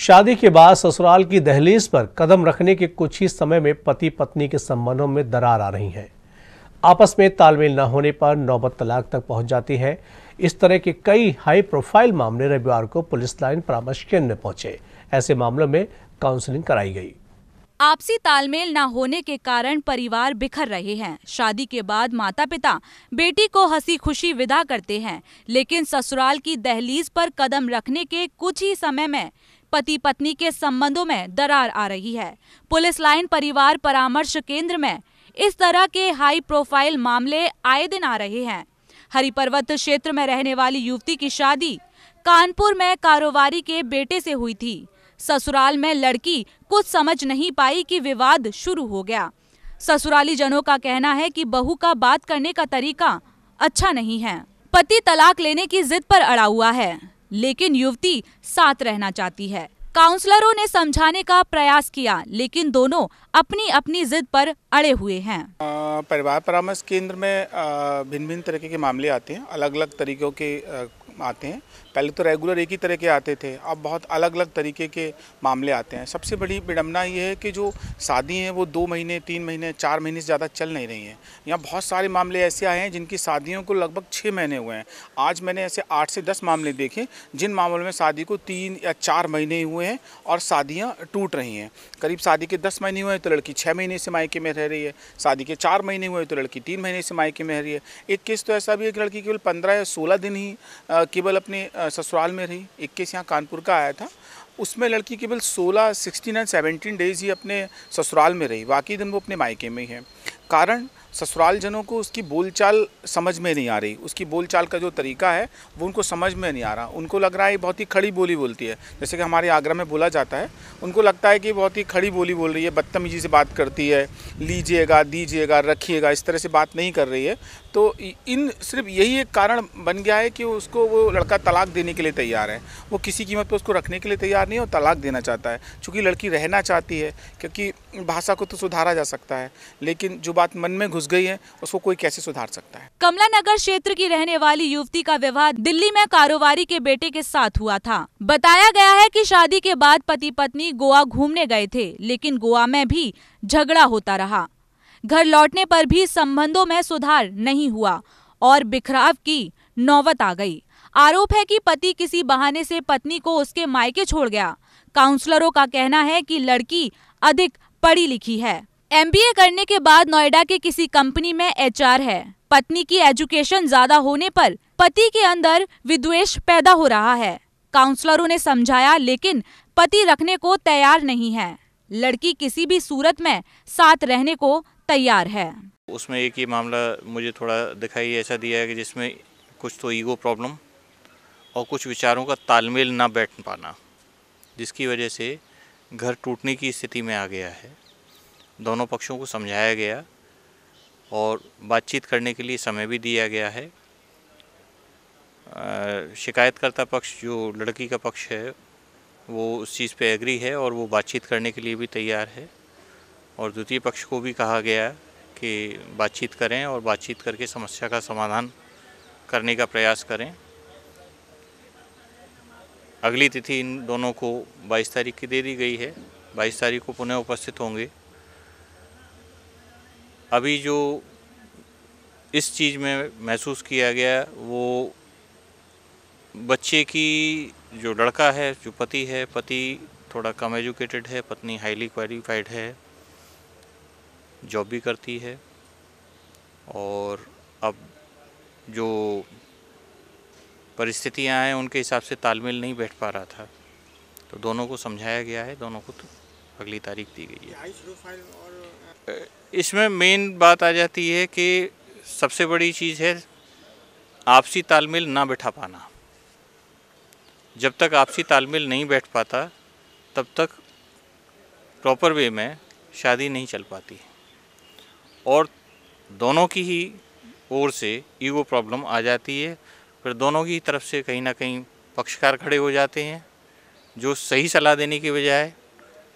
शादी के बाद ससुराल की दहलीज पर कदम रखने के कुछ ही समय में पति पत्नी के संबंधों में दरार आ रही है आपस में तालमेल न होने पर नौबत तलाक तक पहुंच जाती है इस तरह के कई हाई प्रोफाइल मामले रविवार को पुलिस लाइन परामर्श केंद्र पहुंचे ऐसे मामलों में काउंसलिंग कराई गई आपसी तालमेल न होने के कारण परिवार बिखर रहे हैं शादी के बाद माता पिता बेटी को हंसी खुशी विदा करते हैं लेकिन ससुराल की दहलीज पर कदम रखने के कुछ ही समय में पति पत्नी के संबंधों में दरार आ रही है पुलिस लाइन परिवार परामर्श केंद्र में इस तरह के हाई प्रोफाइल मामले आए दिन आ रहे हैं हरिपर्वत क्षेत्र में रहने वाली युवती की शादी कानपुर में कारोबारी के बेटे से हुई थी ससुराल में लड़की कुछ समझ नहीं पाई कि विवाद शुरू हो गया ससुराली जनों का कहना है कि बहू का बात करने का तरीका अच्छा नहीं है पति तलाक लेने की जिद पर अड़ा हुआ है लेकिन युवती साथ रहना चाहती है काउंसलरों ने समझाने का प्रयास किया लेकिन दोनों अपनी अपनी जिद पर अड़े हुए हैं परिवार परामर्श केंद्र में भिन्न भिन्न तरीके के मामले आते हैं अलग अलग तरीकों के आते हैं पहले तो रेगुलर एक ही तरह के आते थे अब बहुत अलग अलग तरीके के मामले आते हैं सबसे बड़ी विडम्बना ये है कि जो शादी हैं वो दो महीने तीन महीने चार महीने से ज़्यादा चल नहीं रही हैं यहाँ बहुत सारे मामले ऐसे आए हैं जिनकी शादियों को लगभग छः महीने हुए हैं आज मैंने ऐसे आठ से दस मामले देखे जिन मामलों में शादी को तीन या चार महीने हुए हैं और शादियाँ टूट रही हैं करीब शादी के दस महीने हुए हैं तो लड़की छः महीने से मायके में रह रही है शादी के चार महीने हुए तो लड़की तीन महीने से मायके में रह रही है एक केस तो ऐसा भी है कि लड़की केवल पंद्रह या सोलह दिन ही केवल अपने ससुराल में रही केस यहाँ कानपुर का आया था उसमें लड़की केवल 16, 16 एंड 17 डेज़ ही अपने ससुराल में रही बाकी दिन वो अपने मायके में ही है कारण ससुराल जनों को उसकी बोलचाल समझ में नहीं आ रही उसकी बोलचाल का जो तरीका है वो उनको समझ में नहीं आ रहा उनको लग रहा है बहुत ही खड़ी बोली बोलती है जैसे कि हमारे आगरा में बोला जाता है उनको लगता है कि बहुत ही खड़ी बोली बोल रही है बदतमीजी से बात करती है लीजिएगा दीजिएगा रखिएगा इस तरह से बात नहीं कर रही है तो इन सिर्फ यही एक कारण बन गया है कि उसको वो लड़का तलाक देने के लिए तैयार है वो किसी कीमत पर उसको रखने के लिए तैयार नहीं है और तलाक देना चाहता है चूँकि लड़की रहना चाहती है क्योंकि भाषा को तो सुधारा जा सकता है लेकिन जो बात मन में घुस गई है उसको कोई कैसे सुधार सकता है कमला नगर क्षेत्र की रहने वाली युवती का विवाह दिल्ली में कारोबारी के बेटे के साथ हुआ था बताया गया है की शादी के बाद पति पत्नी गोवा घूमने गए थे लेकिन गोवा में भी झगड़ा होता रहा घर लौटने पर भी संबंधों में सुधार नहीं हुआ और बिखराव की नौबत आ गई आरोप है कि पति किसी बहाने से पत्नी को उसके मायके छोड़ गया काउंसलरों का कहना है कि लड़की अधिक पढ़ी लिखी है एम करने के बाद नोएडा के किसी कंपनी में एच है पत्नी की एजुकेशन ज्यादा होने पर पति के अंदर विद्वेश पैदा हो रहा है काउंसलरों ने समझाया लेकिन पति रखने को तैयार नहीं है लड़की किसी भी सूरत में साथ रहने को तैयार है उसमें एक ये मामला मुझे थोड़ा दिखाई ऐसा दिया है कि जिसमें कुछ तो ईगो प्रॉब्लम और कुछ विचारों का तालमेल ना बैठ पाना जिसकी वजह से घर टूटने की स्थिति में आ गया है दोनों पक्षों को समझाया गया और बातचीत करने के लिए समय भी दिया गया है शिकायतकर्ता पक्ष जो लड़की का पक्ष है वो उस चीज़ पे एग्री है और वो बातचीत करने के लिए भी तैयार है और द्वितीय पक्ष को भी कहा गया है कि बातचीत करें और बातचीत करके समस्या का समाधान करने का प्रयास करें अगली तिथि इन दोनों को 22 तारीख की दे दी गई है 22 तारीख को पुनः उपस्थित होंगे अभी जो इस चीज़ में महसूस किया गया वो बच्चे की जो लड़का है जो पति है पति थोड़ा कम एजुकेटेड है पत्नी हाईली क्वालिफाइड है जॉब भी करती है और अब जो परिस्थितियां हैं उनके हिसाब से तालमेल नहीं बैठ पा रहा था तो दोनों को समझाया गया है दोनों को तो अगली तारीख दी गई है इसमें मेन बात आ जाती है कि सबसे बड़ी चीज़ है आपसी तालमेल ना बैठा पाना जब तक आपसी तालमेल नहीं बैठ पाता तब तक प्रॉपर वे में शादी नहीं चल पाती है और दोनों की ही ओर से ईगो प्रॉब्लम आ जाती है फिर दोनों की तरफ से कहीं ना कहीं पक्षकार खड़े हो जाते हैं जो सही सलाह देने की बजाय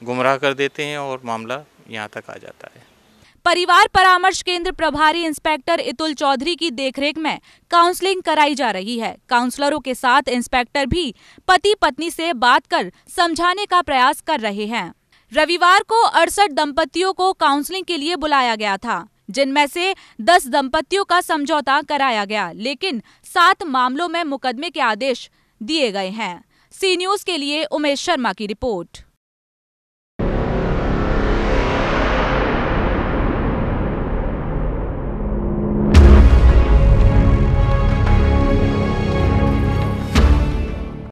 गुमराह कर देते हैं और मामला यहाँ तक आ जाता है परिवार परामर्श केंद्र प्रभारी इंस्पेक्टर इतुल चौधरी की देखरेख में काउंसलिंग कराई जा रही है काउंसलरों के साथ इंस्पेक्टर भी पति पत्नी से बात कर समझाने का प्रयास कर रहे हैं रविवार को अड़सठ दंपतियों को काउंसलिंग के लिए बुलाया गया था जिनमें से 10 दंपतियों का समझौता कराया गया लेकिन सात मामलों में मुकदमे के आदेश दिए गए हैं सी न्यूज के लिए उमेश शर्मा की रिपोर्ट